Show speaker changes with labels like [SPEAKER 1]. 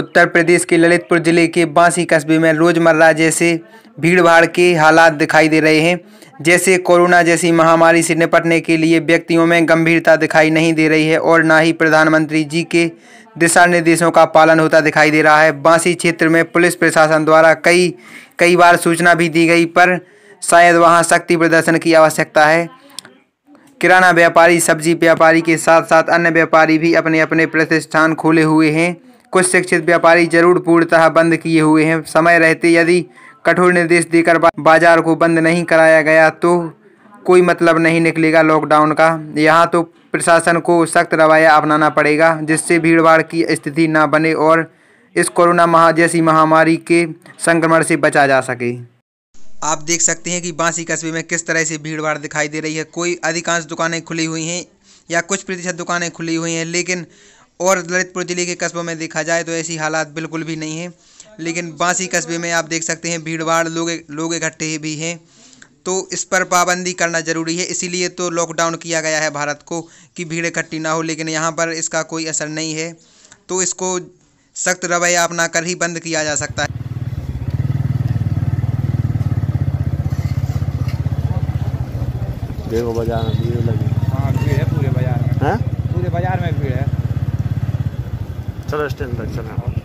[SPEAKER 1] उत्तर प्रदेश के ललितपुर जिले के बांसी कस्बे में रोज़मर्रा जैसे भीड़भाड़ के हालात दिखाई दे रहे हैं जैसे कोरोना जैसी महामारी से निपटने के लिए व्यक्तियों में गंभीरता दिखाई नहीं दे रही है और ना ही प्रधानमंत्री जी के दिशा निर्देशों का पालन होता दिखाई दे रहा है बांसी क्षेत्र में पुलिस प्रशासन द्वारा कई कई बार सूचना भी दी गई पर शायद वहाँ शक्ति प्रदर्शन की आवश्यकता है किराना व्यापारी सब्जी व्यापारी के साथ साथ अन्य व्यापारी भी अपने अपने प्रतिष्ठान खोले हुए हैं कुछ शिक्षित व्यापारी जरूर पूर्णतः बंद किए हुए हैं समय रहते यदि कठोर निर्देश देकर बाजार को बंद नहीं कराया गया तो कोई मतलब नहीं निकलेगा लॉकडाउन का यहाँ तो प्रशासन को सख्त रवैया अपनाना पड़ेगा जिससे भीड़भाड़ की स्थिति ना बने और इस कोरोना महा जैसी महामारी के संक्रमण से बचा जा सके आप देख सकते हैं कि बांसी कस्बे में किस तरह से भीड़भाड़ दिखाई दे रही है कोई अधिकांश दुकानें खुली हुई हैं या कुछ प्रतिशत दुकानें खुली हुई हैं लेकिन और ललितपुर ज़िले के कस्बों में देखा जाए तो ऐसी हालात बिल्कुल भी नहीं है लेकिन बांसी कस्बे में आप देख सकते हैं भीड़ भाड़ लोग लोग इकट्ठे भी हैं तो इस पर पाबंदी करना ज़रूरी है इसीलिए तो लॉकडाउन किया गया है भारत को कि भीड़ इकट्ठी ना हो लेकिन यहाँ पर इसका कोई असर नहीं है तो इसको सख्त रवैया अपना कर ही बंद किया जा सकता है
[SPEAKER 2] देखो बाजार में भीड़ लगी हाँ भीड़ है पूरे बाजार में हाँ? पूरे बाजार में भीड़ है thrust induction